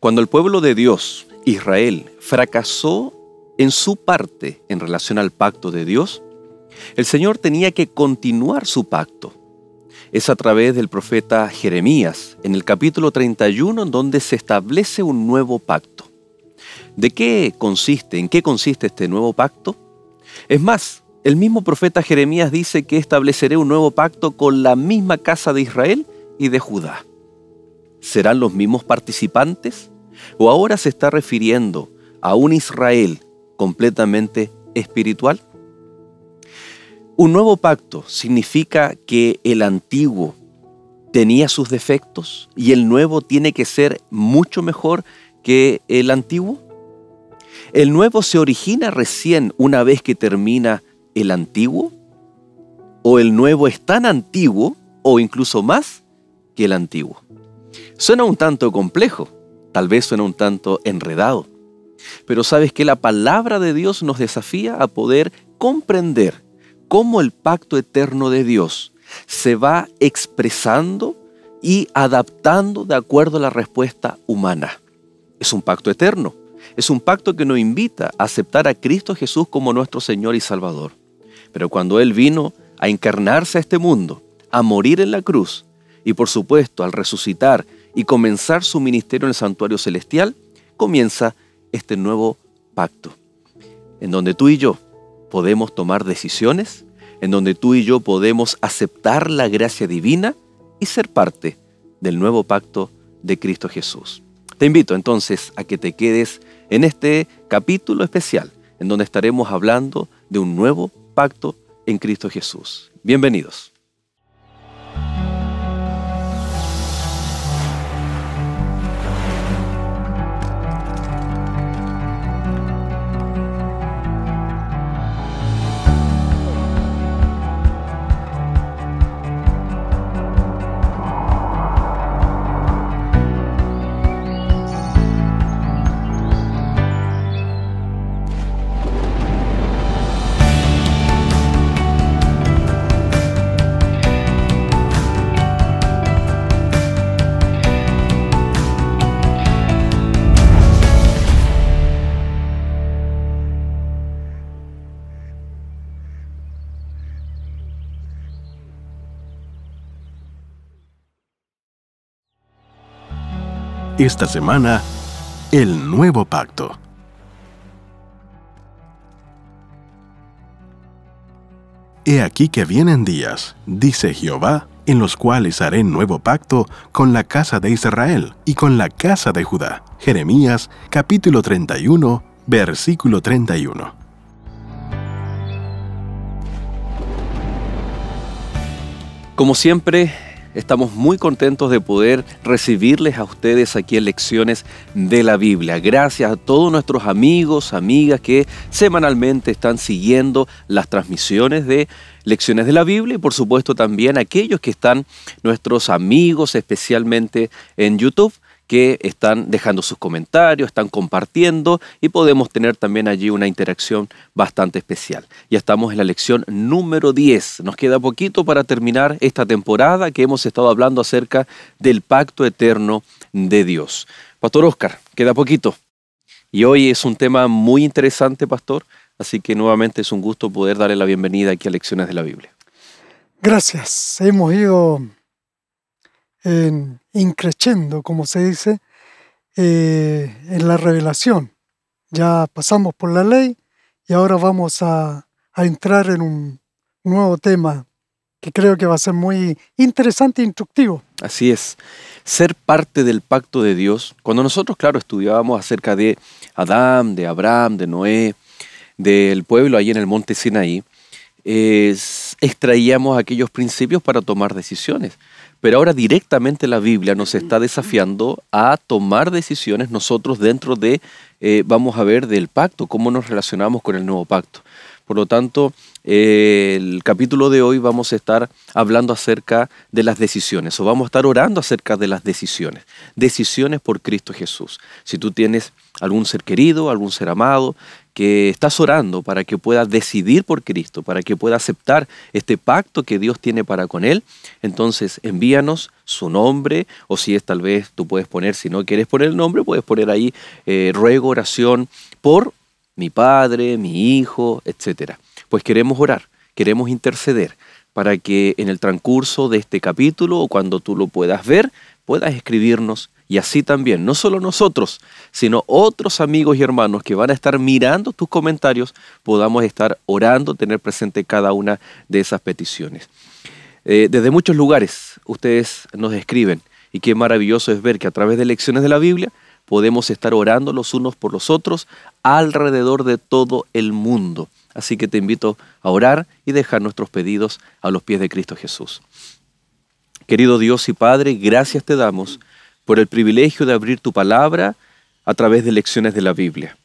Cuando el pueblo de Dios, Israel, fracasó en su parte en relación al pacto de Dios, el Señor tenía que continuar su pacto. Es a través del profeta Jeremías, en el capítulo 31, en donde se establece un nuevo pacto. ¿De qué consiste? ¿En qué consiste este nuevo pacto? Es más, el mismo profeta Jeremías dice que estableceré un nuevo pacto con la misma casa de Israel y de Judá. ¿Serán los mismos participantes? ¿O ahora se está refiriendo a un Israel completamente espiritual? Un nuevo pacto significa que el antiguo tenía sus defectos y el nuevo tiene que ser mucho mejor que el antiguo. El nuevo se origina recién una vez que termina el antiguo. O el nuevo es tan antiguo o incluso más que el antiguo. Suena un tanto complejo, Tal vez suena un tanto enredado, pero sabes que la palabra de Dios nos desafía a poder comprender cómo el pacto eterno de Dios se va expresando y adaptando de acuerdo a la respuesta humana. Es un pacto eterno, es un pacto que nos invita a aceptar a Cristo Jesús como nuestro Señor y Salvador. Pero cuando Él vino a encarnarse a este mundo, a morir en la cruz, y por supuesto al resucitar y comenzar su ministerio en el santuario celestial, comienza este nuevo pacto, en donde tú y yo podemos tomar decisiones, en donde tú y yo podemos aceptar la gracia divina y ser parte del nuevo pacto de Cristo Jesús. Te invito entonces a que te quedes en este capítulo especial, en donde estaremos hablando de un nuevo pacto en Cristo Jesús. Bienvenidos. esta semana el nuevo pacto. He aquí que vienen días, dice Jehová, en los cuales haré nuevo pacto con la casa de Israel y con la casa de Judá. Jeremías capítulo 31, versículo 31. Como siempre, Estamos muy contentos de poder recibirles a ustedes aquí en Lecciones de la Biblia. Gracias a todos nuestros amigos, amigas que semanalmente están siguiendo las transmisiones de Lecciones de la Biblia y por supuesto también a aquellos que están nuestros amigos, especialmente en YouTube que están dejando sus comentarios, están compartiendo y podemos tener también allí una interacción bastante especial. Ya estamos en la lección número 10. Nos queda poquito para terminar esta temporada que hemos estado hablando acerca del pacto eterno de Dios. Pastor Oscar, queda poquito. Y hoy es un tema muy interesante, Pastor, así que nuevamente es un gusto poder darle la bienvenida aquí a Lecciones de la Biblia. Gracias. Hemos ido en increciendo, como se dice, eh, en la revelación. Ya pasamos por la ley y ahora vamos a, entrar en un nuevo tema que creo que va a ser muy interesante e instructivo. Así es. Ser parte del pacto de Dios. Cuando nosotros, claro, estudiábamos acerca de Adán, de Abraham, de Noé, del pueblo ahí en el monte Sinaí, extraíamos aquellos principios para tomar decisiones. Pero ahora directamente la Biblia nos está desafiando a tomar decisiones nosotros dentro de, eh, vamos a ver, del pacto, cómo nos relacionamos con el nuevo pacto. Por lo tanto, eh, el capítulo de hoy vamos a estar hablando acerca de las decisiones o vamos a estar orando acerca de las decisiones. Decisiones por Cristo Jesús. Si tú tienes algún ser querido, algún ser amado, que estás orando para que pueda decidir por Cristo, para que pueda aceptar este pacto que Dios tiene para con él, entonces envíanos su nombre o si es tal vez tú puedes poner, si no quieres poner el nombre, puedes poner ahí eh, ruego, oración por mi padre, mi hijo, etc. Pues queremos orar, queremos interceder para que en el transcurso de este capítulo o cuando tú lo puedas ver, puedas escribirnos y así también, no solo nosotros, sino otros amigos y hermanos que van a estar mirando tus comentarios, podamos estar orando, tener presente cada una de esas peticiones. Eh, desde muchos lugares ustedes nos escriben y qué maravilloso es ver que a través de lecciones de la Biblia podemos estar orando los unos por los otros alrededor de todo el mundo. Así que te invito a orar y dejar nuestros pedidos a los pies de Cristo Jesús. Querido Dios y Padre, gracias te damos por el privilegio de abrir tu palabra a través de lecciones de la Biblia.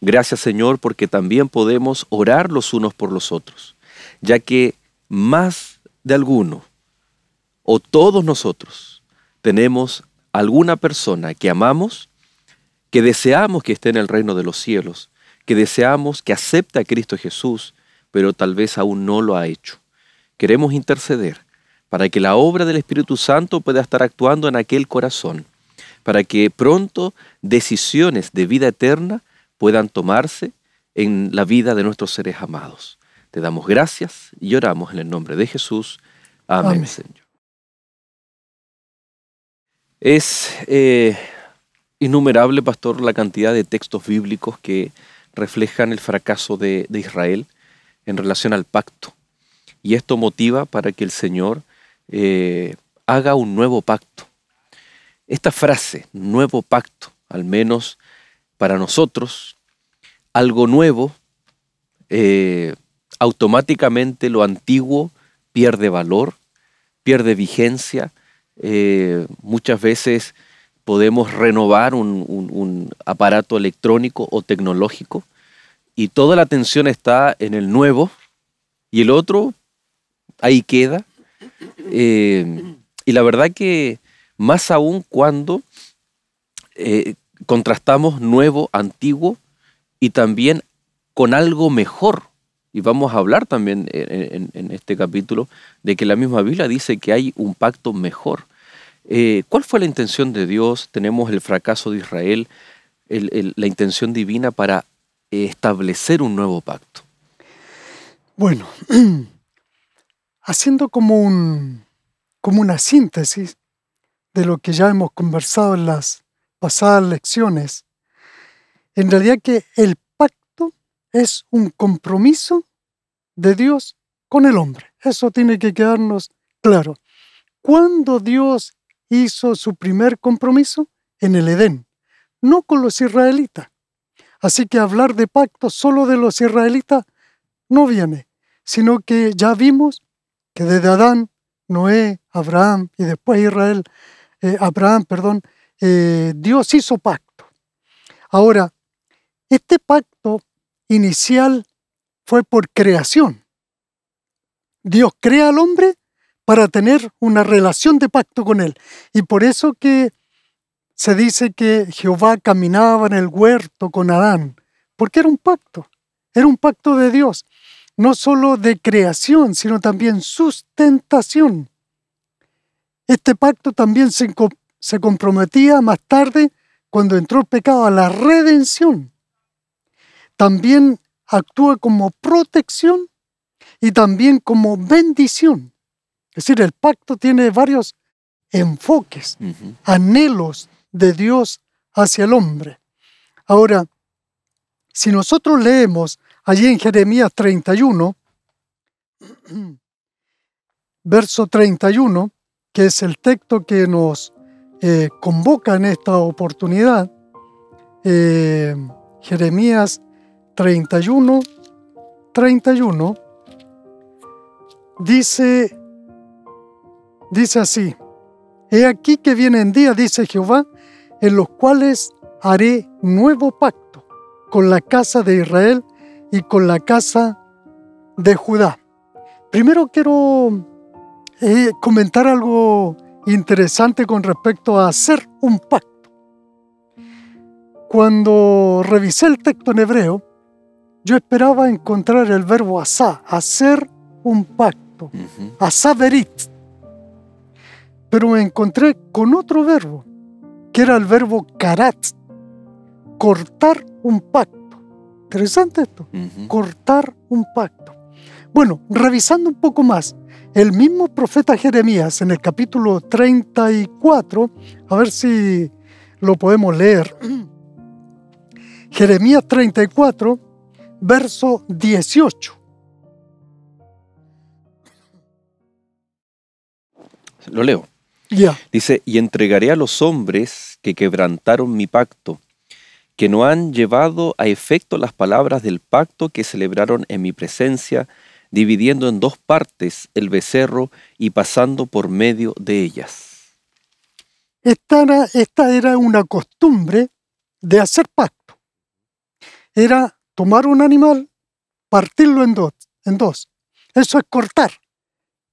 Gracias Señor porque también podemos orar los unos por los otros, ya que más de alguno o todos nosotros tenemos alguna persona que amamos, que deseamos que esté en el reino de los cielos, que deseamos que acepte a Cristo Jesús, pero tal vez aún no lo ha hecho. Queremos interceder para que la obra del Espíritu Santo pueda estar actuando en aquel corazón, para que pronto decisiones de vida eterna puedan tomarse en la vida de nuestros seres amados. Te damos gracias y oramos en el nombre de Jesús. Amén, Señor. Es eh, innumerable, pastor, la cantidad de textos bíblicos que reflejan el fracaso de Israel en relación al pacto. Y esto motiva para que el Señor eh, haga un nuevo pacto. Esta frase, nuevo pacto, al menos para nosotros, algo nuevo, eh, automáticamente lo antiguo pierde valor, pierde vigencia. Eh, muchas veces podemos renovar un aparato electrónico o tecnológico y toda la atención está en el nuevo y el otro ahí queda eh, y la verdad que más aún cuando eh, contrastamos nuevo, antiguo y también con algo mejor. Y vamos a hablar también en, este capítulo de que la misma Biblia dice que hay un pacto mejor. Eh, ¿Cuál fue la intención de Dios? Tenemos el fracaso de Israel, la intención divina para establecer un nuevo pacto. Bueno, haciendo como, un, como una síntesis de lo que ya hemos conversado en las pasadas lecciones, en realidad que el pacto es un compromiso de Dios con el hombre. Eso tiene que quedarnos claro. Cuando Dios hizo su primer compromiso? En el Edén, no con los israelitas. Así que hablar de pacto solo de los israelitas no viene, sino que ya vimos que desde Adán, Noé, Abraham y después Israel, eh, Abraham, perdón, eh, Dios hizo pacto. Ahora, este pacto inicial fue por creación. Dios crea al hombre para tener una relación de pacto con él. Y por eso que se dice que Jehová caminaba en el huerto con Adán, porque era un pacto, era un pacto de Dios no solo de creación, sino también sustentación. Este pacto también se, comprometía más tarde, cuando entró el pecado, a la redención. También actúa como protección y también como bendición. Es decir, el pacto tiene varios enfoques, anhelos de Dios hacia el hombre. Ahora, si nosotros leemos allí en Jeremías 31, verso 31, que es el texto que nos eh, convoca en esta oportunidad, eh, Jeremías 31, 31, dice, dice así, He aquí que vienen días, dice Jehová, en los cuales haré nuevo pacto con la casa de Israel y con la casa de Judá. Primero quiero eh, comentar algo interesante con respecto a hacer un pacto. Cuando revisé el texto en hebreo, yo esperaba encontrar el verbo asá, hacer un pacto, uh Pero me encontré con otro verbo, que era el verbo karat, cortar un pacto. Interesante esto, cortar un pacto. Bueno, revisando un poco más, el mismo profeta Jeremías en el capítulo 34, a ver si lo podemos leer. Jeremías 34, verso 18. Lo leo. Ya. Dice, y entregaré a los hombres que quebrantaron mi pacto que no han llevado a efecto las palabras del pacto que celebraron en mi presencia, dividiendo en dos partes el becerro y pasando por medio de ellas. Esta era, una costumbre de hacer pacto. Era tomar un animal, partirlo en dos, en dos. Eso es cortar,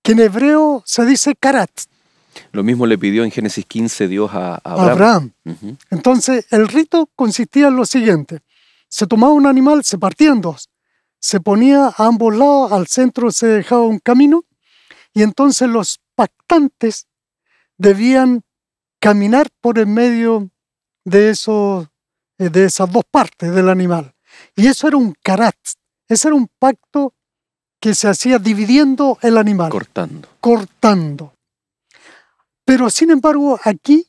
que en hebreo se dice karat. Lo mismo le pidió en Génesis 15 Dios a, Abraham. Entonces, el rito consistía en lo siguiente. Se tomaba un animal, se partía en dos, se ponía a ambos lados, al centro se dejaba un camino, y entonces los pactantes debían caminar por el medio de, eh, de esas dos partes del animal. Y eso era un karat, ese era un pacto que se hacía dividiendo el animal. Cortando. Cortando. Pero sin embargo, aquí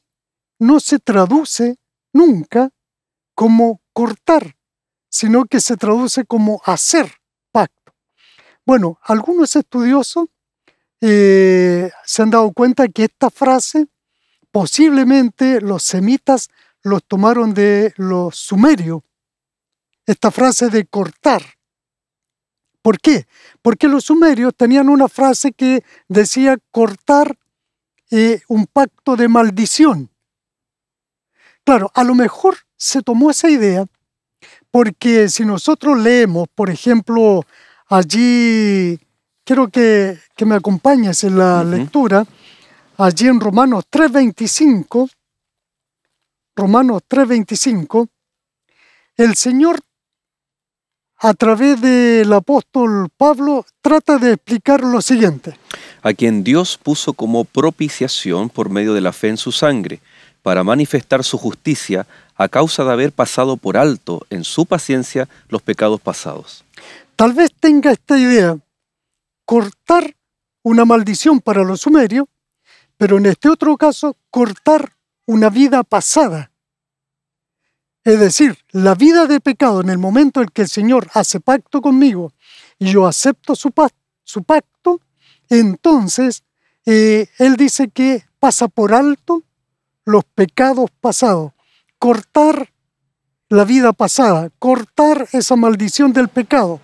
no se traduce nunca como cortar, sino que se traduce como hacer pacto. Bueno, algunos estudiosos eh, se han dado cuenta que esta frase posiblemente los semitas los tomaron de los sumerios, esta frase de cortar. ¿Por qué? Porque los sumerios tenían una frase que decía cortar eh, un pacto de maldición. Claro, a lo mejor se tomó esa idea porque si nosotros leemos, por ejemplo, allí, quiero que, me acompañes en la lectura, allí en Romanos 3:25, Romanos 3:25, el Señor a través del apóstol Pablo trata de explicar lo siguiente. A quien Dios puso como propiciación por medio de la fe en su sangre, para manifestar su justicia a causa de haber pasado por alto en su paciencia los pecados pasados. Tal vez tenga esta idea, cortar una maldición para los sumerios, pero en este otro caso cortar una vida pasada es decir, la vida de pecado en el momento en que el Señor hace pacto conmigo y yo acepto su, pacto, entonces eh, Él dice que pasa por alto los pecados pasados. Cortar la vida pasada, cortar esa maldición del pecado.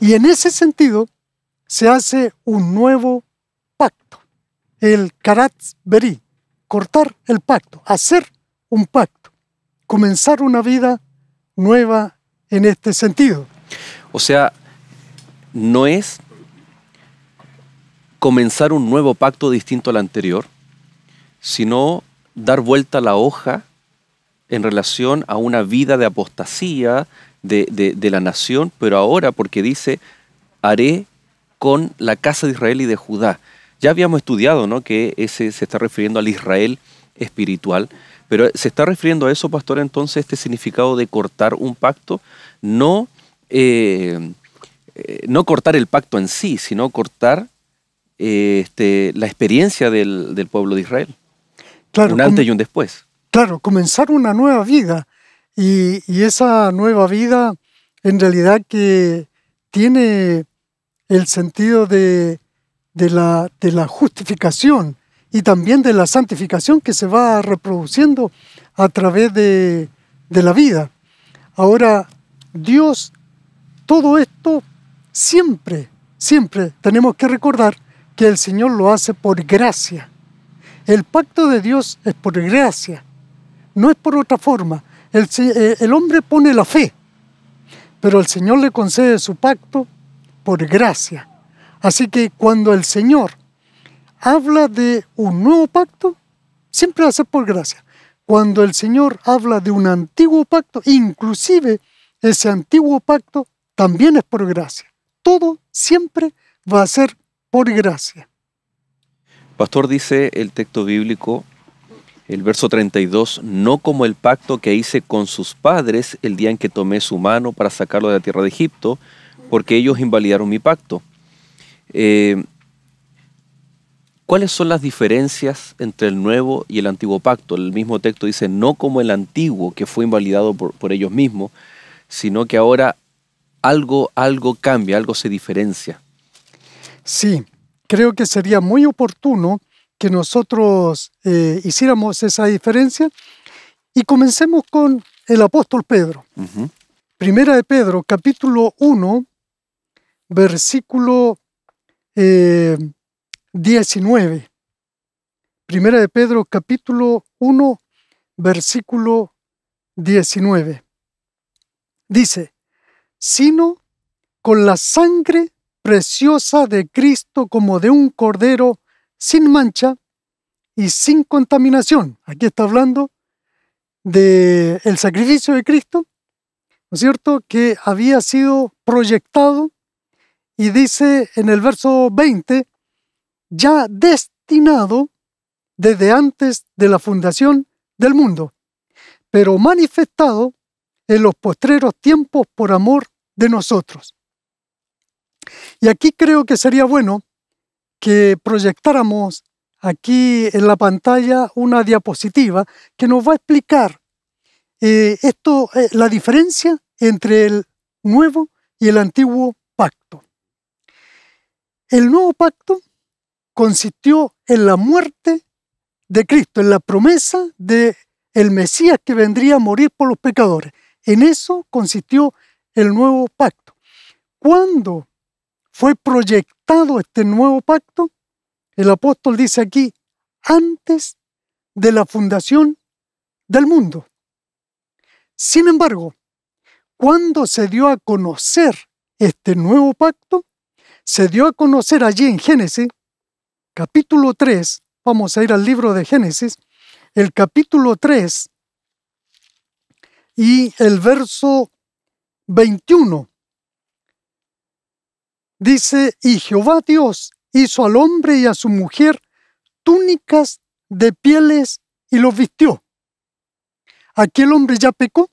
Y en ese sentido se hace un nuevo pacto, el karatz beri, cortar el pacto, hacer un pacto comenzar una vida nueva en este sentido. O sea, no es comenzar un nuevo pacto distinto al anterior, sino dar vuelta a la hoja en relación a una vida de apostasía de, de, la nación, pero ahora porque dice, haré con la casa de Israel y de Judá. Ya habíamos estudiado ¿no? que ese se está refiriendo al Israel espiritual, pero eh, se está refiriendo a eso, pastor, entonces, este significado de cortar un pacto, no, eh, eh, no cortar el pacto en sí, sino cortar este, la experiencia del, pueblo de Israel. Claro, un antes y un después. Claro, comenzar una nueva vida. Y, esa nueva vida, en realidad, que tiene el sentido de la justificación, y también de la santificación que se va reproduciendo a través de, de la vida. Ahora, Dios, todo esto siempre, siempre tenemos que recordar que el Señor lo hace por gracia. El pacto de Dios es por gracia, no es por otra forma. El, eh, el, hombre pone la fe, pero el Señor le concede su pacto por gracia. Así que cuando el Señor habla de un nuevo pacto, siempre va a ser por gracia. Cuando el Señor habla de un antiguo pacto, inclusive ese antiguo pacto también es por gracia. Todo siempre va a ser por gracia. Pastor dice el texto bíblico, el verso 32, no como el pacto que hice con sus padres el día en que tomé su mano para sacarlo de la tierra de Egipto, porque ellos invalidaron mi pacto. Eh, ¿Cuáles son las diferencias entre el nuevo y el antiguo pacto? El mismo texto dice, no como el antiguo, que fue invalidado por, ellos mismos, sino que ahora algo, algo cambia, algo se diferencia. Sí, creo que sería muy oportuno que nosotros eh, hiciéramos esa diferencia y comencemos con el apóstol Pedro. Primera de Pedro, capítulo 1, versículo eh, 19. Primera de Pedro capítulo 1, versículo 19. Dice, sino con la sangre preciosa de Cristo como de un cordero sin mancha y sin contaminación. Aquí está hablando del el sacrificio de Cristo, ¿no es cierto?, que había sido proyectado y dice en el verso 20, ya destinado desde antes de la fundación del mundo, pero manifestado en los postreros tiempos por amor de nosotros. Y aquí creo que sería bueno que proyectáramos aquí en la pantalla una diapositiva que nos va a explicar eh, esto, eh, la diferencia entre el nuevo y el antiguo pacto. El nuevo pacto consistió en la muerte de Cristo, en la promesa de el Mesías que vendría a morir por los pecadores. En eso consistió el nuevo pacto. ¿Cuándo fue proyectado este nuevo pacto? El apóstol dice aquí, antes de la fundación del mundo. Sin embargo, cuando se dio a conocer este nuevo pacto, se dio a conocer allí en Génesis capítulo 3, vamos a ir al libro de Génesis, el capítulo 3 y el verso 21. Dice, y Jehová Dios hizo al hombre y a su mujer túnicas de pieles y los vistió. Aquí el hombre ya pecó.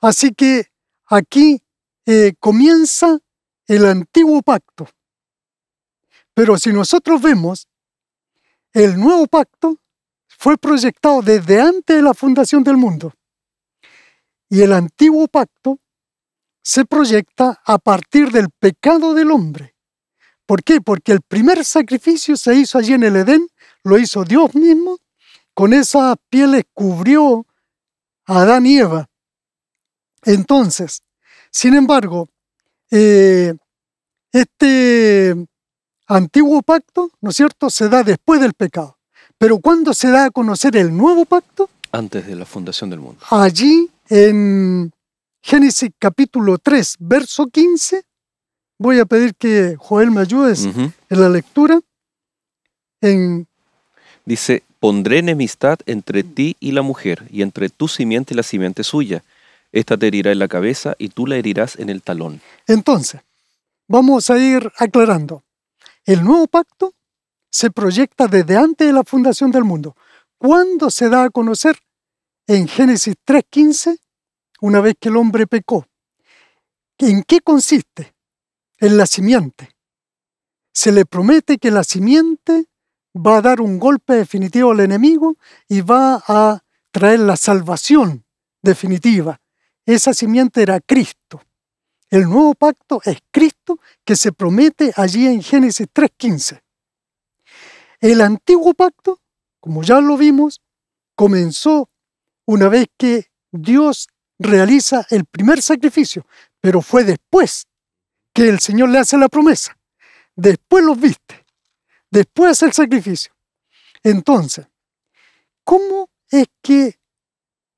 Así que aquí eh, comienza el antiguo pacto. Pero si nosotros vemos, el nuevo pacto fue proyectado desde antes de la fundación del mundo. Y el antiguo pacto se proyecta a partir del pecado del hombre. ¿Por qué? Porque el primer sacrificio se hizo allí en el Edén, lo hizo Dios mismo, con esas pieles cubrió a Adán y Eva. Entonces, sin embargo, eh, este antiguo pacto, ¿no es cierto?, se da después del pecado. Pero ¿cuándo se da a conocer el nuevo pacto? Antes de la fundación del mundo. Allí, en Génesis capítulo 3, verso 15, voy a pedir que Joel me ayudes en la lectura. En... Dice, pondré enemistad entre ti y la mujer, y entre tu simiente y la simiente suya. Esta te herirá en la cabeza y tú la herirás en el talón. Entonces, vamos a ir aclarando. El nuevo pacto se proyecta desde antes de la fundación del mundo. ¿Cuándo se da a conocer? En Génesis 3.15, una vez que el hombre pecó. ¿En qué consiste? En la simiente. Se le promete que la simiente va a dar un golpe definitivo al enemigo y va a traer la salvación definitiva. Esa simiente era Cristo el nuevo pacto es Cristo que se promete allí en Génesis 3.15. El antiguo pacto, como ya lo vimos, comenzó una vez que Dios realiza el primer sacrificio, pero fue después que el Señor le hace la promesa. Después los viste, después el sacrificio. Entonces, ¿cómo es que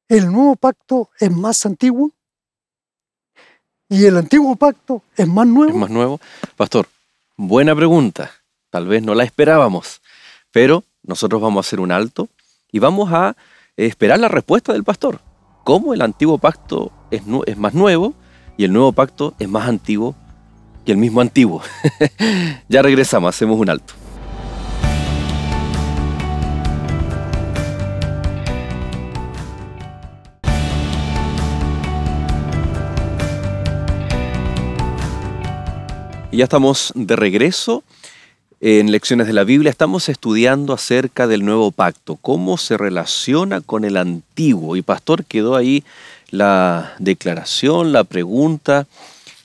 el nuevo pacto es más antiguo? y el antiguo pacto es más nuevo. Es más nuevo. Pastor, buena pregunta. Tal vez no la esperábamos, pero nosotros vamos a hacer un alto y vamos a esperar la respuesta del pastor. ¿Cómo el antiguo pacto es, es más nuevo y el nuevo pacto es más antiguo que el mismo antiguo? ya regresamos, hacemos un alto. Ya estamos de regreso eh, en Lecciones de la Biblia. Estamos estudiando acerca del nuevo pacto, cómo se relaciona con el antiguo. Y pastor, quedó ahí la declaración, la pregunta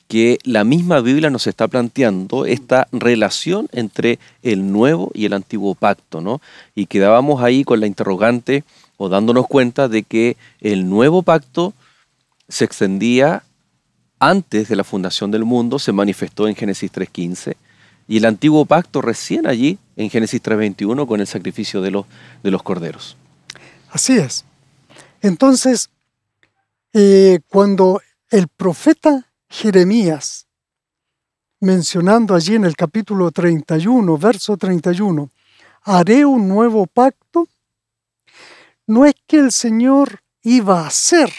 que la misma Biblia nos está planteando esta relación entre el nuevo y el antiguo pacto, ¿no? Y quedábamos ahí con la interrogante o dándonos cuenta de que el nuevo pacto se extendía antes de la fundación del mundo se manifestó en Génesis 3.15 y el antiguo pacto recién allí en Génesis 3.21 con el sacrificio de los, de los corderos. Así es. Entonces, eh, cuando el profeta Jeremías, mencionando allí en el capítulo 31, verso 31, haré un nuevo pacto, no es que el Señor iba a hacer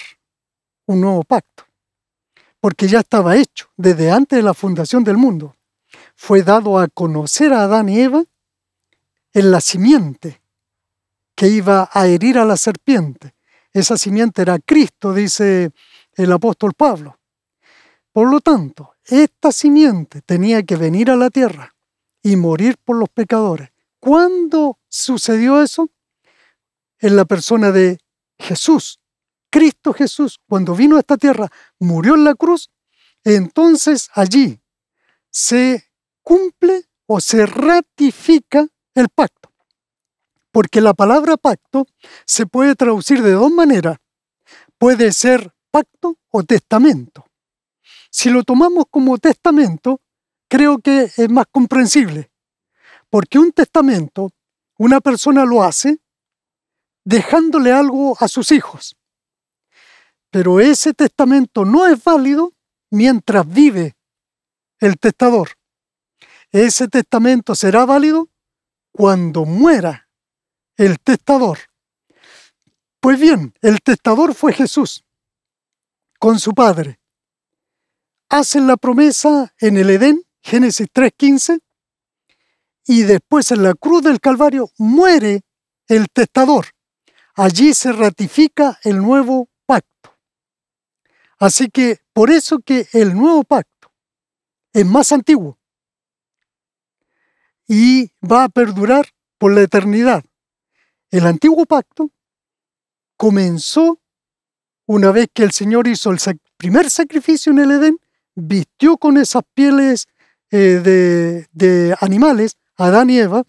un nuevo pacto porque ya estaba hecho desde antes de la fundación del mundo. Fue dado a conocer a Adán y Eva en la simiente que iba a herir a la serpiente. Esa simiente era Cristo, dice el apóstol Pablo. Por lo tanto, esta simiente tenía que venir a la tierra y morir por los pecadores. ¿Cuándo sucedió eso? En la persona de Jesús, Cristo Jesús, cuando vino a esta tierra, murió en la cruz, entonces allí se cumple o se ratifica el pacto. Porque la palabra pacto se puede traducir de dos maneras. Puede ser pacto o testamento. Si lo tomamos como testamento, creo que es más comprensible. Porque un testamento, una persona lo hace dejándole algo a sus hijos. Pero ese testamento no es válido mientras vive el testador. Ese testamento será válido cuando muera el testador. Pues bien, el testador fue Jesús con su padre. Hacen la promesa en el Edén, Génesis 3.15, y después en la cruz del Calvario muere el testador. Allí se ratifica el nuevo Así que por eso que el nuevo pacto es más antiguo y va a perdurar por la eternidad. El antiguo pacto comenzó una vez que el Señor hizo el primer sacrificio en el Edén, vistió con esas pieles eh, de, animales a Adán y Eva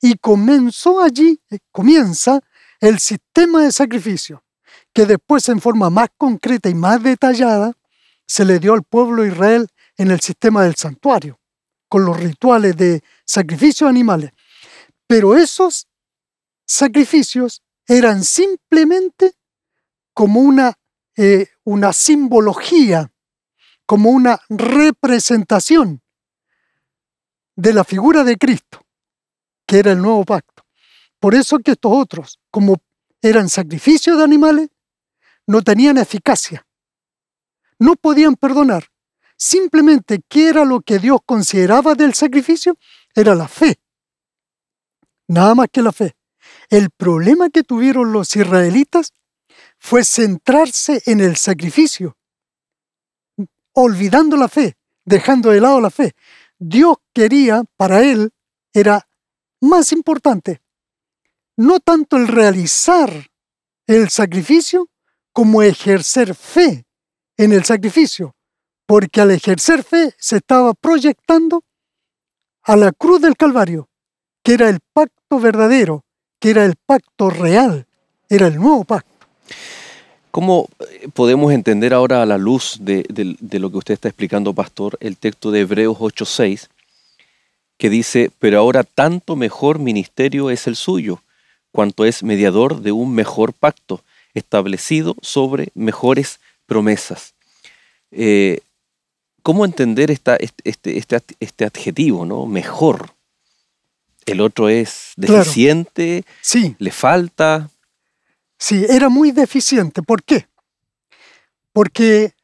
y comenzó allí, eh, comienza el sistema de sacrificio que después en forma más concreta y más detallada se le dio al pueblo de Israel en el sistema del santuario, con los rituales de sacrificios animales. Pero esos sacrificios eran simplemente como una, eh, una simbología, como una representación de la figura de Cristo, que era el nuevo pacto. Por eso que estos otros, como eran sacrificios de animales, no tenían eficacia. No podían perdonar. Simplemente, ¿qué era lo que Dios consideraba del sacrificio? Era la fe. Nada más que la fe. El problema que tuvieron los israelitas fue centrarse en el sacrificio, olvidando la fe, dejando de lado la fe. Dios quería, para él, era más importante, no tanto el realizar el sacrificio, como ejercer fe en el sacrificio, porque al ejercer fe se estaba proyectando a la cruz del Calvario, que era el pacto verdadero, que era el pacto real, era el nuevo pacto. ¿Cómo eh, podemos entender ahora a la luz de, lo que usted está explicando, pastor, el texto de Hebreos 8:6, que dice, pero ahora tanto mejor ministerio es el suyo, cuanto es mediador de un mejor pacto, establecido sobre mejores promesas. Eh, ¿Cómo entender este, este, este, adjetivo, ¿no? Mejor. El otro es deficiente, sí. le falta. Sí, era muy deficiente. ¿Por qué? Porque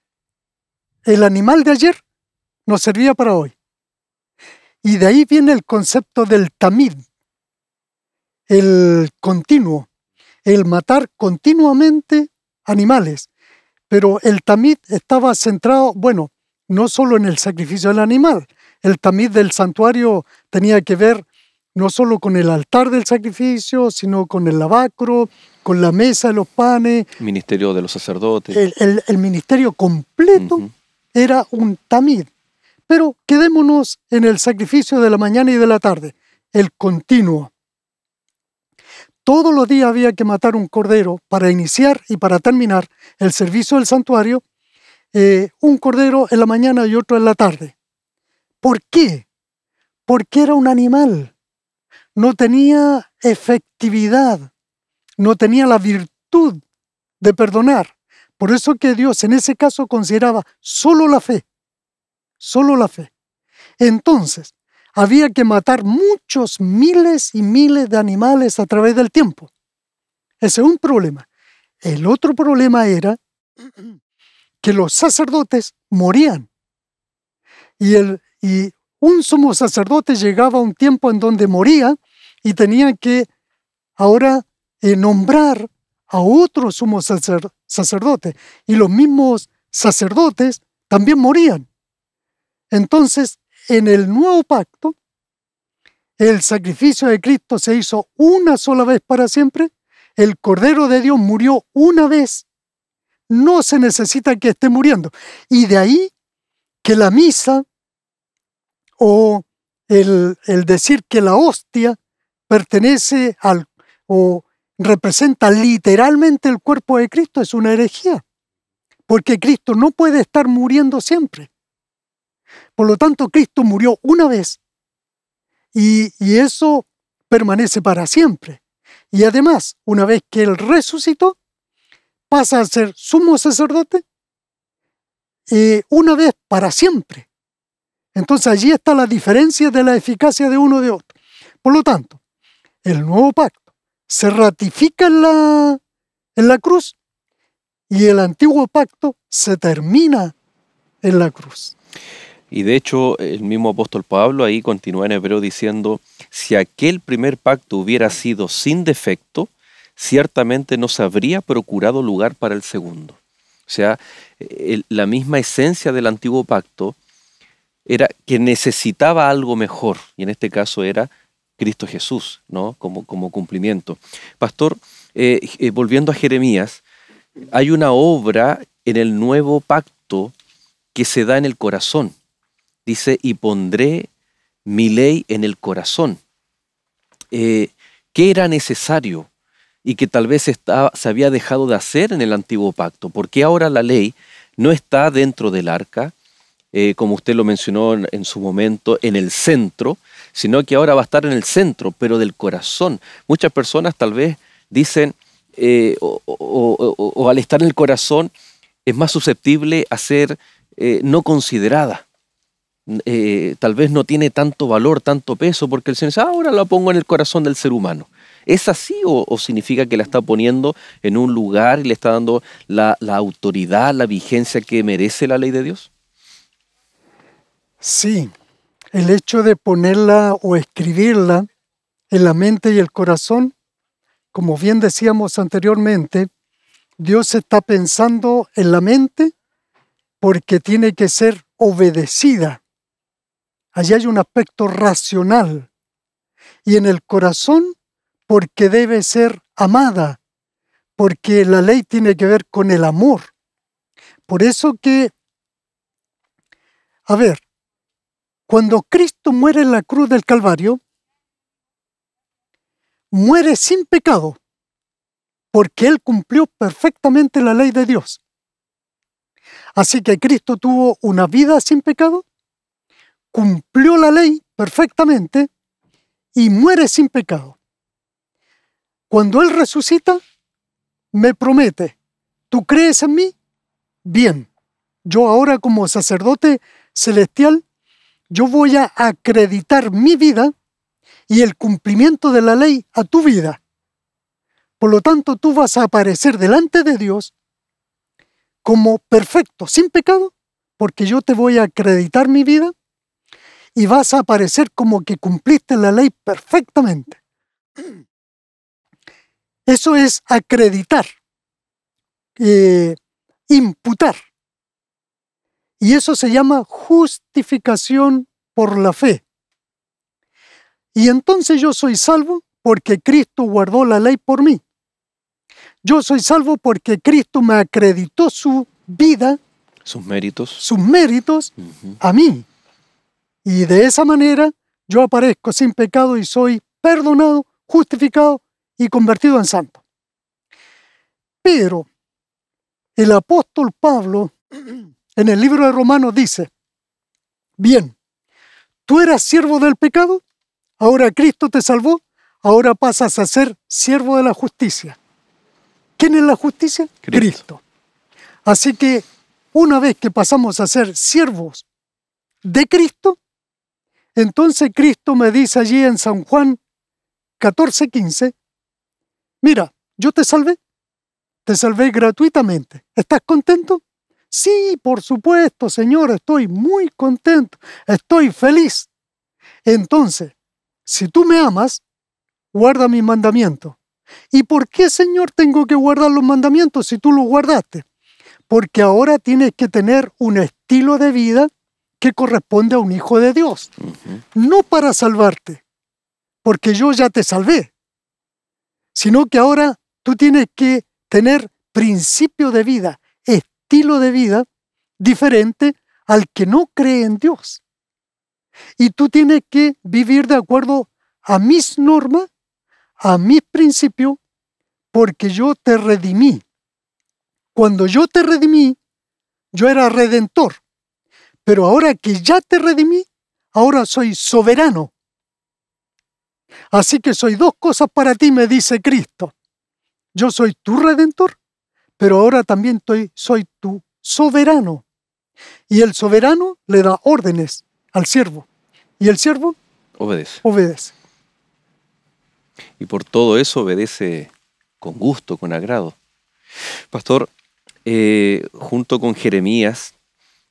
el animal de ayer nos servía para hoy. Y de ahí viene el concepto del tamid, el continuo, el matar continuamente animales. Pero el tamiz estaba centrado, bueno, no solo en el sacrificio del animal, el tamiz del santuario tenía que ver no solo con el altar del sacrificio, sino con el lavacro, con la mesa de los panes. El ministerio de los sacerdotes. El, ministerio completo era un tamiz. Pero quedémonos en el sacrificio de la mañana y de la tarde, el continuo. Todos los días había que matar un cordero para iniciar y para terminar el servicio del santuario, eh, un cordero en la mañana y otro en la tarde. ¿Por qué? Porque era un animal, no tenía efectividad, no tenía la virtud de perdonar. Por eso que Dios en ese caso consideraba solo la fe, solo la fe. Entonces, había que matar muchos miles y miles de animales a través del tiempo. Ese es un problema. El otro problema era que los sacerdotes morían. Y, el, y un sumo sacerdote llegaba a un tiempo en donde moría y tenía que ahora eh, nombrar a otro sumo sacerdote. Y los mismos sacerdotes también morían. Entonces, en el nuevo pacto, el sacrificio de Cristo se hizo una sola vez para siempre, el Cordero de Dios murió una vez, no se necesita que esté muriendo. Y de ahí que la misa o el, decir que la hostia pertenece al o representa literalmente el cuerpo de Cristo es una herejía, porque Cristo no puede estar muriendo siempre. Por lo tanto, Cristo murió una vez y, eso permanece para siempre. Y además, una vez que Él resucitó, pasa a ser sumo sacerdote eh, una vez para siempre. Entonces allí está la diferencia de la eficacia de uno de otro. Por lo tanto, el nuevo pacto se ratifica en la, en la cruz y el antiguo pacto se termina en la cruz. Y de hecho, el mismo apóstol Pablo ahí continúa en hebreo diciendo, si aquel primer pacto hubiera sido sin defecto, ciertamente no se habría procurado lugar para el segundo. O sea, la misma esencia del antiguo pacto era que necesitaba algo mejor, y en este caso era Cristo Jesús, ¿no? Como, como cumplimiento. Pastor, eh, eh, volviendo a Jeremías, hay una obra en el nuevo pacto que se da en el corazón, dice, y pondré mi ley en el corazón. Eh, ¿Qué era necesario y que tal vez se había dejado de hacer en el antiguo pacto? Porque ahora la ley no está dentro del arca, eh, como usted lo mencionó en, su momento, en el centro, sino que ahora va a estar en el centro, pero del corazón. Muchas personas tal vez dicen, eh, o, al estar en el corazón, es más susceptible a ser no considerada. Eh, tal vez no tiene tanto valor, tanto peso, porque el Señor dice, ah, ahora la pongo en el corazón del ser humano. ¿Es así o, significa que la está poniendo en un lugar y le está dando la, la, autoridad, la vigencia que merece la ley de Dios? Sí, el hecho de ponerla o escribirla en la mente y el corazón, como bien decíamos anteriormente, Dios está pensando en la mente porque tiene que ser obedecida Allí hay un aspecto racional. Y en el corazón, porque debe ser amada, porque la ley tiene que ver con el amor. Por eso que, a ver, cuando Cristo muere en la cruz del Calvario, muere sin pecado, porque Él cumplió perfectamente la ley de Dios. Así que Cristo tuvo una vida sin pecado cumplió la ley perfectamente y muere sin pecado. Cuando Él resucita, me promete, ¿tú crees en mí? Bien, yo ahora como sacerdote celestial, yo voy a acreditar mi vida y el cumplimiento de la ley a tu vida. Por lo tanto, tú vas a aparecer delante de Dios como perfecto, sin pecado, porque yo te voy a acreditar mi vida y vas a aparecer como que cumpliste la ley perfectamente. Eso es acreditar, eh, imputar. Y eso se llama justificación por la fe. Y entonces yo soy salvo porque Cristo guardó la ley por mí. Yo soy salvo porque Cristo me acreditó su vida. Sus méritos. Sus méritos a mí. Y de esa manera yo aparezco sin pecado y soy perdonado, justificado y convertido en santo. Pero el apóstol Pablo en el libro de Romanos dice, bien, tú eras siervo del pecado, ahora Cristo te salvó, ahora pasas a ser siervo de la justicia. ¿Quién es la justicia? Cristo. Así que una vez que pasamos a ser siervos de Cristo, entonces Cristo me dice allí en San Juan 14:15, mira, yo te salvé, te salvé gratuitamente. ¿Estás contento? Sí, por supuesto, Señor, estoy muy contento, estoy feliz. Entonces, si tú me amas, guarda mis mandamientos. ¿Y por qué, Señor, tengo que guardar los mandamientos si tú los guardaste? Porque ahora tienes que tener un estilo de vida que corresponde a un hijo de Dios. No para salvarte, porque yo ya te salvé, sino que ahora tú tienes que tener principio de vida, estilo de vida diferente al que no cree en Dios. Y tú tienes que vivir de acuerdo a mis normas, a mis principios, porque yo te redimí. Cuando yo te redimí, yo era redentor pero ahora que ya te redimí, ahora soy soberano. Así que soy dos cosas para ti, me dice Cristo. Yo soy tu redentor, pero ahora también soy tu soberano. Y el soberano le da órdenes al siervo. Y el siervo obedece. Y por todo eso obedece con gusto, con agrado. Pastor, eh, junto con Jeremías,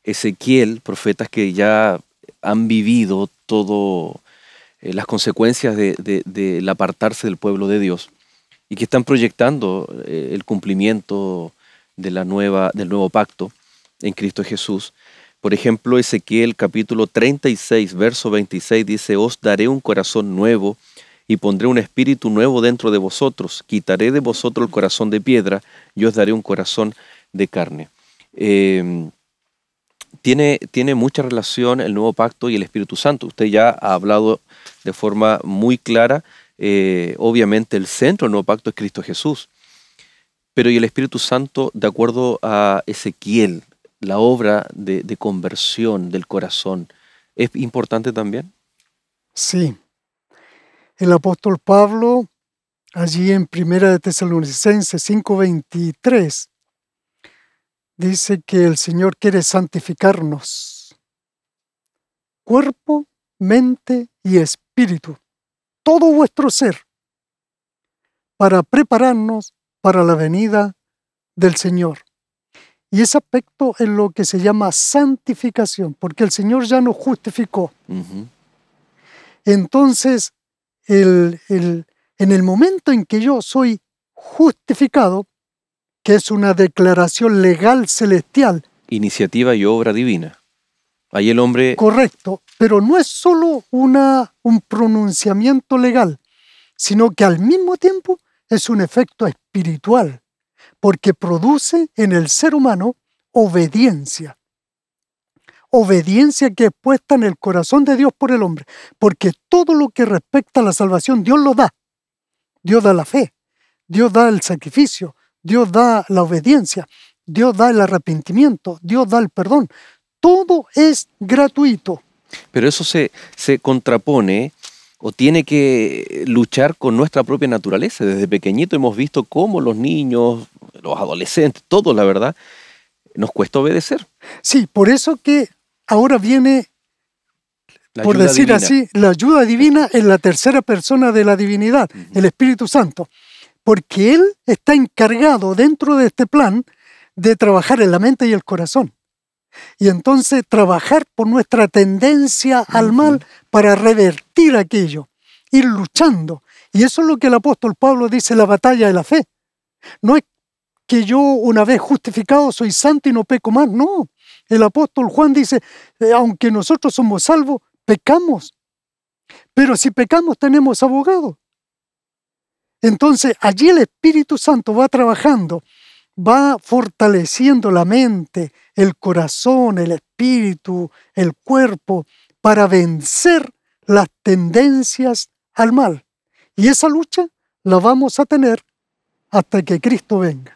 Ezequiel, profetas que ya han vivido todas eh, las consecuencias del apartarse del pueblo de Dios y que están proyectando eh, el cumplimiento de la nueva, del nuevo pacto en Cristo Jesús. Por ejemplo, Ezequiel capítulo 36, verso 26 dice, os daré un corazón nuevo y pondré un espíritu nuevo dentro de vosotros, quitaré de vosotros el corazón de piedra y os daré un corazón de carne. Em, tiene, mucha relación el nuevo pacto y el Espíritu Santo. Usted ya ha hablado de forma muy clara. Eh, obviamente el centro del nuevo pacto es Cristo Jesús. Pero y el Espíritu Santo, de acuerdo a Ezequiel, la obra de, conversión del corazón, ¿es importante también? Sí. El apóstol Pablo, allí en Primera de Tesalonicenses 5:23, dice que el Señor quiere santificarnos. Cuerpo, mente y espíritu. Todo vuestro ser. Para prepararnos para la venida del Señor. Y ese aspecto es lo que se llama santificación, porque el Señor ya nos justificó. Entonces, el, el, en el momento en que yo soy justificado, que es una declaración legal celestial. Iniciativa y obra divina. Ahí el hombre... Correcto, pero no es solo una, un pronunciamiento legal, sino que al mismo tiempo es un efecto espiritual, porque produce en el ser humano obediencia. Obediencia que es puesta en el corazón de Dios por el hombre, porque todo lo que respecta a la salvación Dios lo da. Dios da la fe, Dios da el sacrificio, Dios da la obediencia, Dios da el arrepentimiento, Dios da el perdón. Todo es gratuito. Pero eso se, contrapone o tiene que luchar con nuestra propia naturaleza. Desde pequeñito hemos visto cómo los niños, los adolescentes, todos la verdad, nos cuesta obedecer. Sí, por eso que ahora viene, por decir así, la ayuda divina en la tercera persona de la divinidad, el Espíritu Santo porque Él está encargado dentro de este plan de trabajar en la mente y el corazón. Y entonces trabajar por nuestra tendencia al mal para revertir aquello, ir luchando. Y eso es lo que el apóstol Pablo dice, la batalla de la fe. No es que yo una vez justificado soy santo y no peco más, no. El apóstol Juan dice, eh, aunque nosotros somos salvos, pecamos. Pero si pecamos tenemos abogado. Entonces allí el Espíritu Santo va trabajando, va fortaleciendo la mente, el corazón, el espíritu, el cuerpo, para vencer las tendencias al mal. Y esa lucha la vamos a tener hasta que Cristo venga.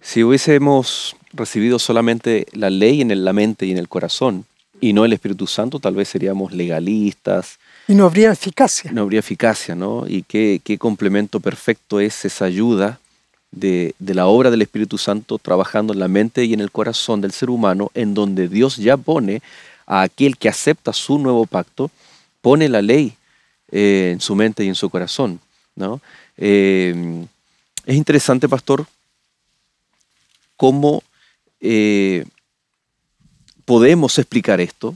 Si hubiésemos recibido solamente la ley en la mente y en el corazón, y no el Espíritu Santo, tal vez seríamos legalistas. Y no habría eficacia. No habría eficacia, ¿no? Y qué, complemento perfecto es esa ayuda de, la obra del Espíritu Santo trabajando en la mente y en el corazón del ser humano, en donde Dios ya pone a aquel que acepta su nuevo pacto, pone la ley eh, en su mente y en su corazón, ¿no? Eh, es interesante, pastor, cómo eh, podemos explicar esto,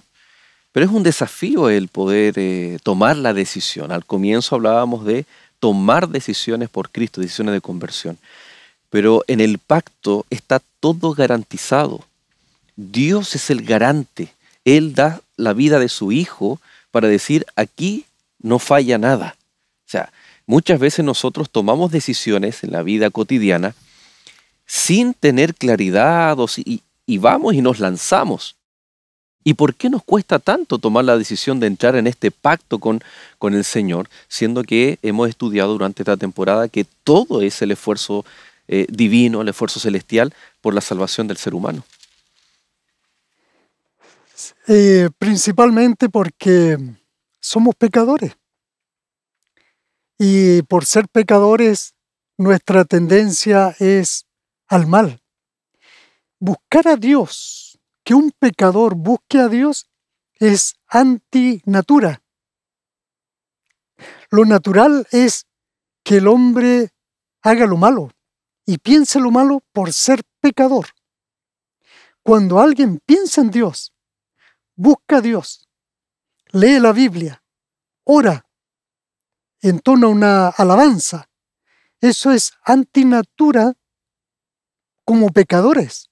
pero es un desafío el poder eh, tomar la decisión. Al comienzo hablábamos de tomar decisiones por Cristo, decisiones de conversión. Pero en el pacto está todo garantizado. Dios es el garante. Él da la vida de su Hijo para decir, aquí no falla nada. O sea, muchas veces nosotros tomamos decisiones en la vida cotidiana sin tener claridad y vamos y nos lanzamos. ¿Y por qué nos cuesta tanto tomar la decisión de entrar en este pacto con, con el Señor, siendo que hemos estudiado durante esta temporada que todo es el esfuerzo eh, divino, el esfuerzo celestial por la salvación del ser humano? Eh, principalmente porque somos pecadores. Y por ser pecadores, nuestra tendencia es al mal. Buscar a Dios que un pecador busque a Dios es antinatura. Lo natural es que el hombre haga lo malo y piense lo malo por ser pecador. Cuando alguien piensa en Dios, busca a Dios, lee la Biblia, ora, entona una alabanza, eso es antinatura como pecadores.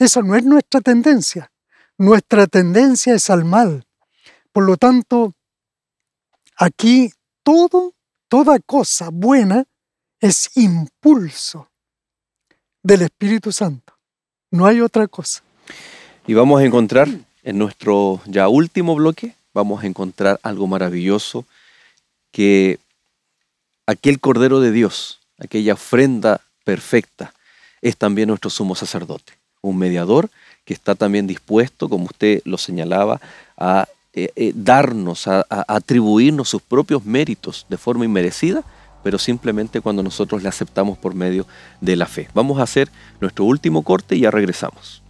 Esa no es nuestra tendencia. Nuestra tendencia es al mal. Por lo tanto, aquí todo, toda cosa buena es impulso del Espíritu Santo. No hay otra cosa. Y vamos a encontrar en nuestro ya último bloque, vamos a encontrar algo maravilloso que aquel Cordero de Dios, aquella ofrenda perfecta, es también nuestro sumo sacerdote un mediador que está también dispuesto, como usted lo señalaba, a eh, eh, darnos, a, a, atribuirnos sus propios méritos de forma inmerecida, pero simplemente cuando nosotros le aceptamos por medio de la fe. Vamos a hacer nuestro último corte y ya regresamos.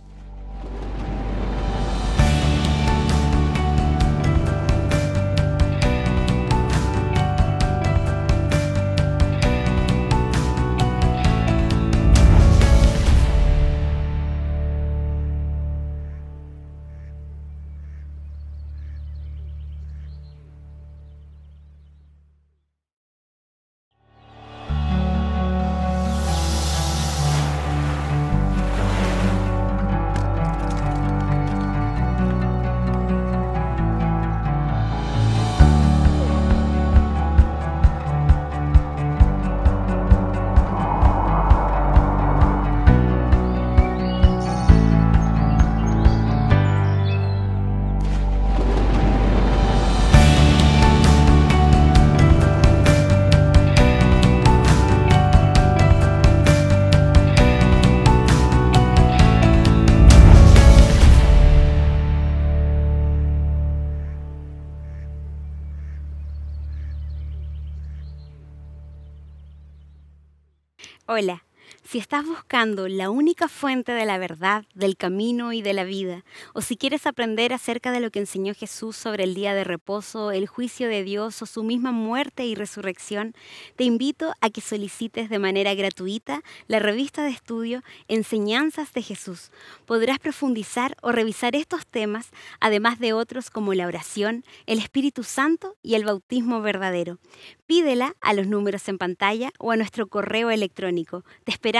Si estás buscando la única fuente de la verdad, del camino y de la vida, o si quieres aprender acerca de lo que enseñó Jesús sobre el día de reposo, el juicio de Dios o su misma muerte y resurrección, te invito a que solicites de manera gratuita la revista de estudio Enseñanzas de Jesús. Podrás profundizar o revisar estos temas, además de otros como la oración, el Espíritu Santo y el bautismo verdadero. Pídela a los números en pantalla o a nuestro correo electrónico. Te esperamos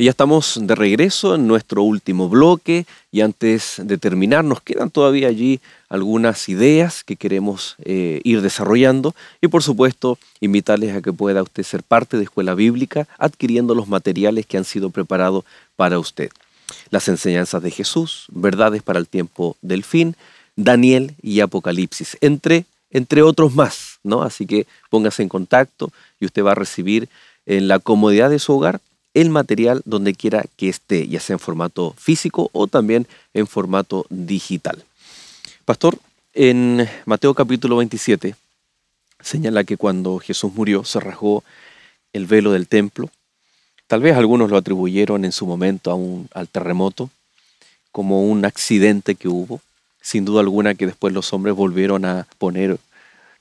Y ya estamos de regreso en nuestro último bloque y antes de terminar nos quedan todavía allí algunas ideas que queremos eh, ir desarrollando y por supuesto invitarles a que pueda usted ser parte de Escuela Bíblica adquiriendo los materiales que han sido preparados para usted. Las enseñanzas de Jesús, verdades para el tiempo del fin, Daniel y Apocalipsis, entre, entre otros más, ¿no? Así que póngase en contacto y usted va a recibir en la comodidad de su hogar el material donde quiera que esté, ya sea en formato físico o también en formato digital. Pastor, en Mateo capítulo 27 señala que cuando Jesús murió se rasgó el velo del templo. Tal vez algunos lo atribuyeron en su momento a un, al terremoto, como un accidente que hubo, sin duda alguna que después los hombres volvieron a poner,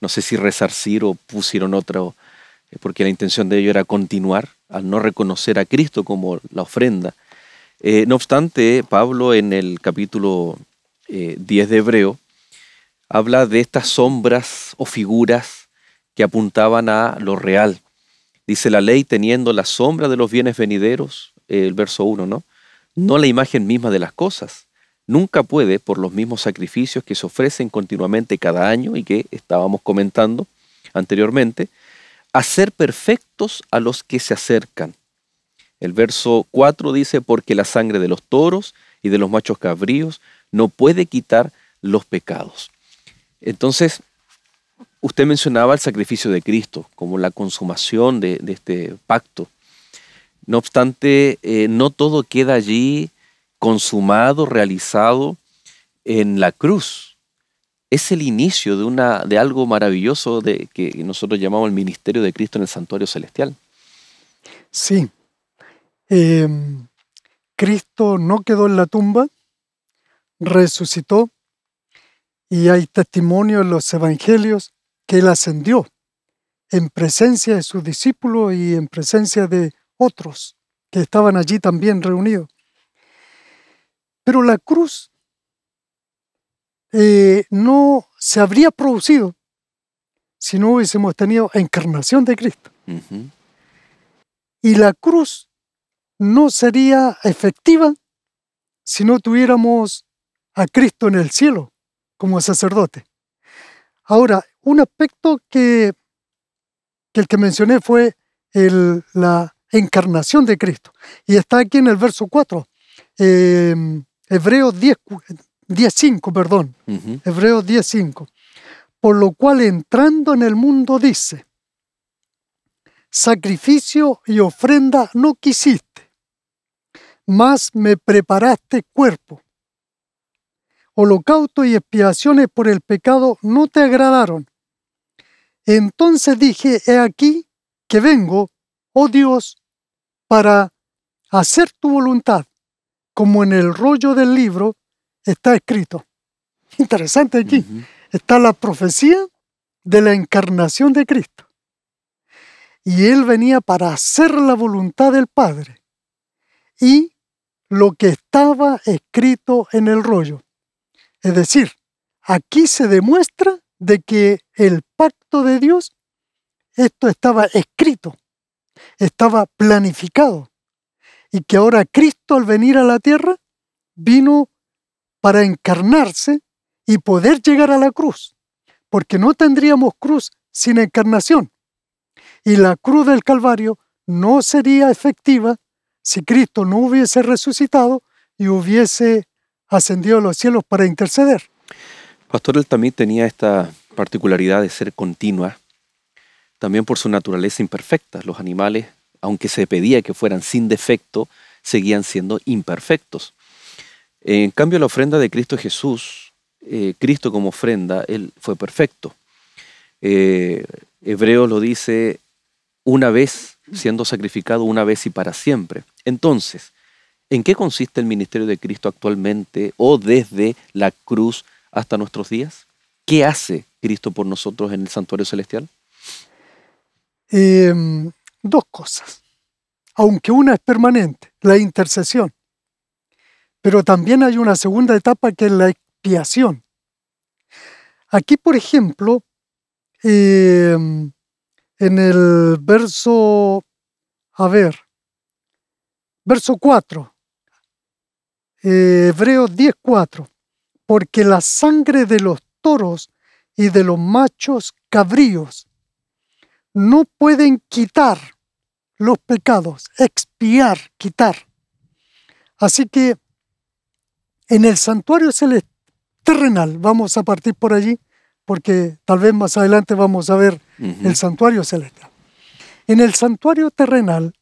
no sé si resarcir o pusieron otro, eh, porque la intención de ello era continuar al no reconocer a Cristo como la ofrenda. Eh, no obstante, Pablo en el capítulo 10 eh, de Hebreo habla de estas sombras o figuras que apuntaban a lo real. Dice la ley teniendo la sombra de los bienes venideros, eh, el verso 1, ¿no? No la imagen misma de las cosas. Nunca puede, por los mismos sacrificios que se ofrecen continuamente cada año y que estábamos comentando anteriormente, hacer perfectos a los que se acercan. El verso 4 dice, porque la sangre de los toros y de los machos cabríos no puede quitar los pecados. Entonces, usted mencionaba el sacrificio de Cristo como la consumación de, este pacto. No obstante, eh, no todo queda allí consumado, realizado en la cruz es el inicio de, una, de algo maravilloso de, que nosotros llamamos el ministerio de Cristo en el santuario celestial. Sí. Em, Cristo no quedó en la tumba, resucitó y hay testimonio en los evangelios que él ascendió en presencia de sus discípulos y en presencia de otros que estaban allí también reunidos. Pero la cruz eh, no se habría producido si no hubiésemos tenido encarnación de Cristo. Y la cruz no sería efectiva si no tuviéramos a Cristo en el cielo como sacerdote. Ahora, un aspecto que, el que mencioné fue la encarnación de Cristo. Y está aquí en el verso 4, eh, Hebreos 10, 10.5, perdón, Hebreos 10.5. Por lo cual entrando en el mundo dice, sacrificio y ofrenda no quisiste, mas me preparaste cuerpo. Holocausto y expiaciones por el pecado no te agradaron. Entonces dije, he aquí que vengo, oh Dios, para hacer tu voluntad, como en el rollo del libro está escrito. Interesante aquí. Está la profecía de la encarnación de Cristo. Y Él venía para hacer la voluntad del Padre. Y lo que estaba escrito en el rollo. Es decir, aquí se demuestra de que el pacto de Dios, esto estaba escrito, estaba planificado. Y que ahora Cristo al venir a la tierra vino para encarnarse y poder llegar a la cruz, porque no tendríamos cruz sin encarnación. Y la cruz del Calvario no sería efectiva si Cristo no hubiese resucitado y hubiese ascendido a los cielos para interceder. Pastor, él también tenía esta particularidad de ser continua, también por su naturaleza imperfecta. Los animales, aunque se pedía que fueran sin defecto, seguían siendo imperfectos. En cambio, la ofrenda de Cristo Jesús, eh, Cristo como ofrenda, Él fue perfecto. Eh, Hebreos lo dice una vez, siendo sacrificado una vez y para siempre. Entonces, ¿en qué consiste el ministerio de Cristo actualmente o desde la cruz hasta nuestros días? ¿Qué hace Cristo por nosotros en el santuario celestial? Em, dos cosas, aunque una es permanente, la intercesión. Pero también hay una segunda etapa que es la expiación. Aquí, por ejemplo, em, en el verso, a ver, verso 4, Hebreos 10, porque la sangre de los toros y de los machos cabríos no pueden quitar los pecados, expiar, quitar. Así que en el santuario terrenal, vamos a partir por allí, porque tal vez más adelante vamos a ver el santuario celeste. En el santuario terrenal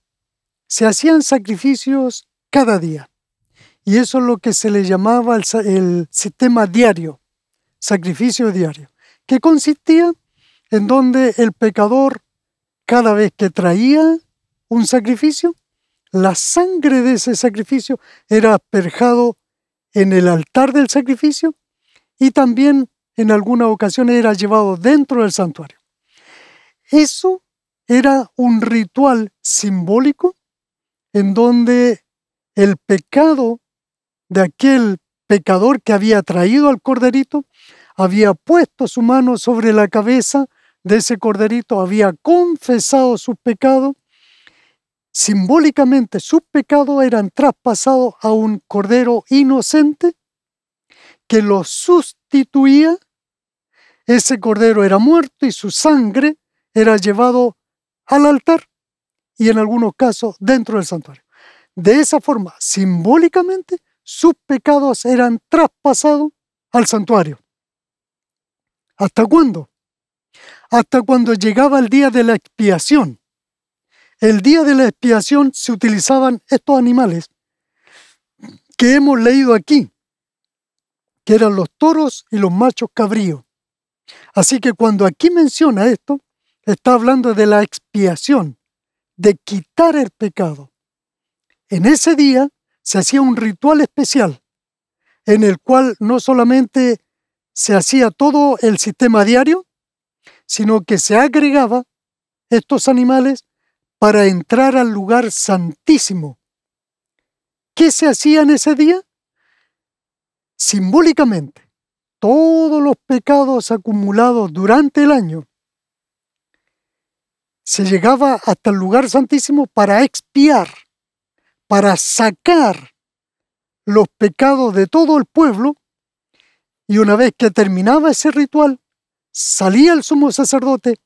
se hacían sacrificios cada día, y eso es lo que se le llamaba el, sistema diario, sacrificio diario, que consistía en donde el pecador, cada vez que traía un sacrificio, la sangre de ese sacrificio era asperjado en el altar del sacrificio y también en algunas ocasiones era llevado dentro del santuario. Eso era un ritual simbólico en donde el pecado de aquel pecador que había traído al corderito había puesto su mano sobre la cabeza de ese corderito, había confesado su pecado simbólicamente sus pecados eran traspasados a un cordero inocente que lo sustituía. Ese cordero era muerto y su sangre era llevado al altar y en algunos casos dentro del santuario. De esa forma, simbólicamente, sus pecados eran traspasados al santuario. ¿Hasta cuándo? Hasta cuando llegaba el día de la expiación el día de la expiación se utilizaban estos animales que hemos leído aquí, que eran los toros y los machos cabríos. Así que cuando aquí menciona esto, está hablando de la expiación, de quitar el pecado. En ese día se hacía un ritual especial, en el cual no solamente se hacía todo el sistema diario, sino que se agregaba estos animales para entrar al lugar santísimo. ¿Qué se hacía en ese día? Simbólicamente, todos los pecados acumulados durante el año se llegaba hasta el lugar santísimo para expiar, para sacar los pecados de todo el pueblo, y una vez que terminaba ese ritual, salía el sumo sacerdote,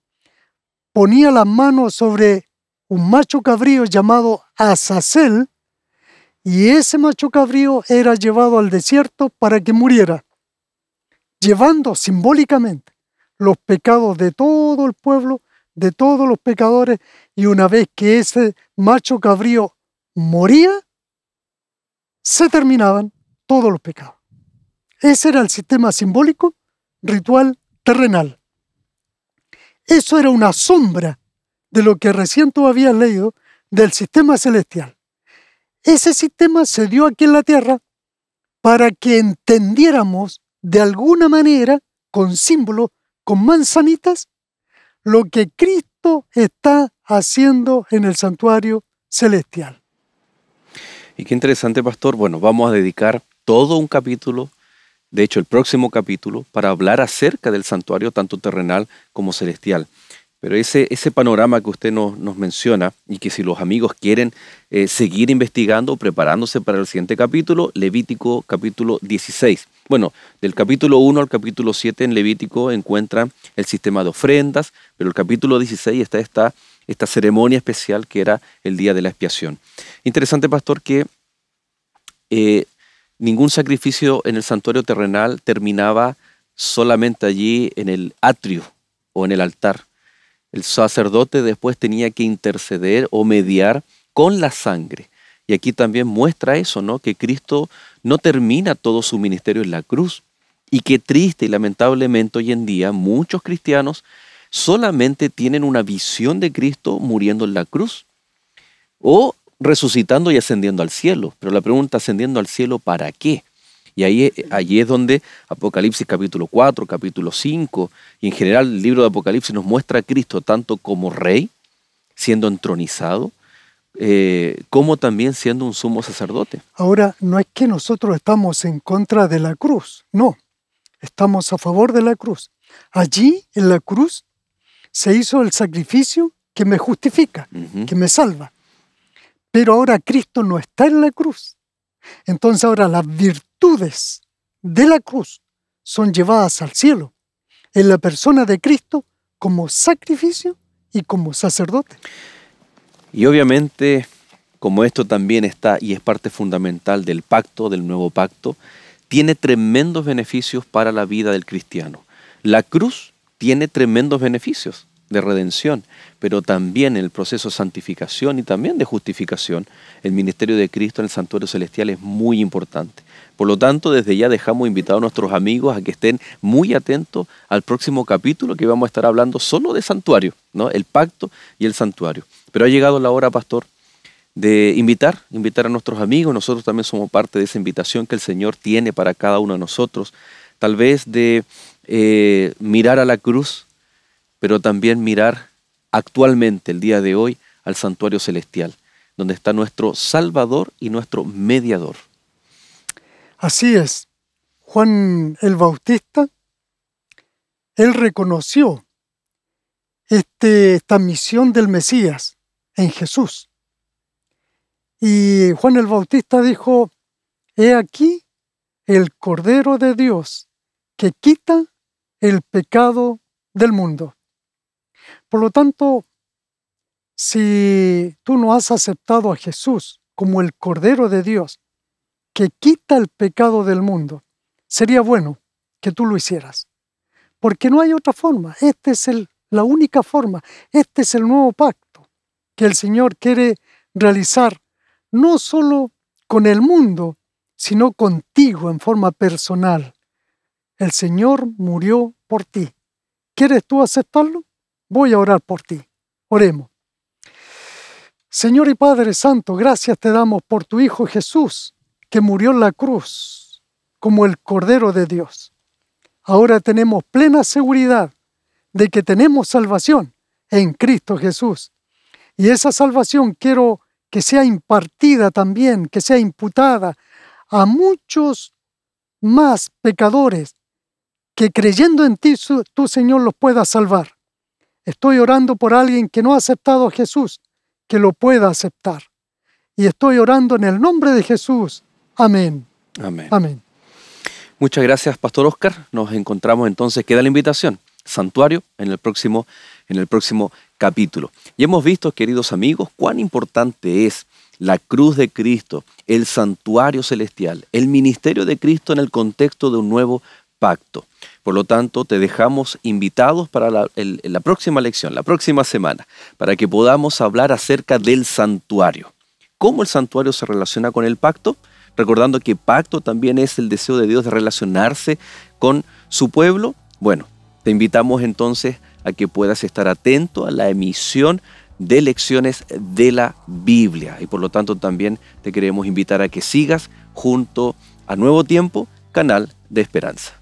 ponía las manos sobre un macho cabrío llamado Azazel, y ese macho cabrío era llevado al desierto para que muriera, llevando simbólicamente los pecados de todo el pueblo, de todos los pecadores, y una vez que ese macho cabrío moría, se terminaban todos los pecados. Ese era el sistema simbólico, ritual, terrenal. Eso era una sombra de lo que recién tú habías leído del sistema celestial. Ese sistema se dio aquí en la Tierra para que entendiéramos de alguna manera, con símbolos, con manzanitas, lo que Cristo está haciendo en el santuario celestial. Y qué interesante, pastor. Bueno, vamos a dedicar todo un capítulo, de hecho el próximo capítulo, para hablar acerca del santuario tanto terrenal como celestial. Pero ese, ese panorama que usted nos, nos menciona y que si los amigos quieren eh, seguir investigando, preparándose para el siguiente capítulo, Levítico capítulo 16. Bueno, del capítulo 1 al capítulo 7 en Levítico encuentran el sistema de ofrendas, pero el capítulo 16 está esta, esta ceremonia especial que era el día de la expiación. Interesante, pastor, que eh, ningún sacrificio en el santuario terrenal terminaba solamente allí en el atrio o en el altar el sacerdote después tenía que interceder o mediar con la sangre. Y aquí también muestra eso, ¿no? Que Cristo no termina todo su ministerio en la cruz. Y que triste y lamentablemente hoy en día muchos cristianos solamente tienen una visión de Cristo muriendo en la cruz o resucitando y ascendiendo al cielo. Pero la pregunta, ¿ascendiendo al cielo para qué? Y ahí, eh, allí es donde Apocalipsis capítulo 4, capítulo 5 y en general el libro de Apocalipsis nos muestra a Cristo tanto como rey, siendo entronizado, eh, como también siendo un sumo sacerdote. Ahora, no es que nosotros estamos en contra de la cruz, no, estamos a favor de la cruz. Allí, en la cruz, se hizo el sacrificio que me justifica, que me salva. Pero ahora Cristo no está en la cruz. Entonces ahora las virtudes de la cruz son llevadas al cielo en la persona de Cristo como sacrificio y como sacerdote. Y obviamente, como esto también está y es parte fundamental del pacto, del nuevo pacto, tiene tremendos beneficios para la vida del cristiano. La cruz tiene tremendos beneficios de redención, pero también el proceso de santificación y también de justificación, el ministerio de Cristo en el santuario celestial es muy importante. Por lo tanto, desde ya dejamos invitados a nuestros amigos a que estén muy atentos al próximo capítulo que vamos a estar hablando solo de santuario, ¿no? el pacto y el santuario. Pero ha llegado la hora, pastor, de invitar, invitar a nuestros amigos. Nosotros también somos parte de esa invitación que el Señor tiene para cada uno de nosotros. Tal vez de eh, mirar a la cruz pero también mirar actualmente, el día de hoy, al santuario celestial, donde está nuestro Salvador y nuestro mediador. Así es. Juan el Bautista, él reconoció este, esta misión del Mesías en Jesús. Y Juan el Bautista dijo, he aquí el Cordero de Dios que quita el pecado del mundo. Por lo tanto, si tú no has aceptado a Jesús como el Cordero de Dios que quita el pecado del mundo, sería bueno que tú lo hicieras. Porque no hay otra forma. Esta es el, la única forma. Este es el nuevo pacto que el Señor quiere realizar, no solo con el mundo, sino contigo en forma personal. El Señor murió por ti. ¿Quieres tú aceptarlo? Voy a orar por ti. Oremos. Señor y Padre Santo, gracias te damos por tu Hijo Jesús, que murió en la cruz como el Cordero de Dios. Ahora tenemos plena seguridad de que tenemos salvación en Cristo Jesús. Y esa salvación quiero que sea impartida también, que sea imputada a muchos más pecadores, que creyendo en ti, tu Señor, los puedas salvar. Estoy orando por alguien que no ha aceptado a Jesús, que lo pueda aceptar. Y estoy orando en el nombre de Jesús. Amén. Amén. Amén. Muchas gracias, Pastor Oscar. Nos encontramos entonces, queda la invitación, santuario, en el próximo, en el próximo capítulo. Y hemos visto, queridos amigos, cuán importante es la cruz de Cristo, el santuario celestial, el ministerio de Cristo en el contexto de un nuevo pacto. Por lo tanto, te dejamos invitados para la, próxima lección, la próxima semana, para que podamos hablar acerca del santuario. ¿Cómo el santuario se relaciona con el pacto? Recordando que pacto también es el deseo de Dios de relacionarse con su pueblo. Bueno, te invitamos entonces a que puedas estar atento a la emisión de lecciones de la Biblia. Y por lo tanto también te queremos invitar a que sigas junto a Nuevo Tiempo, Canal de Esperanza.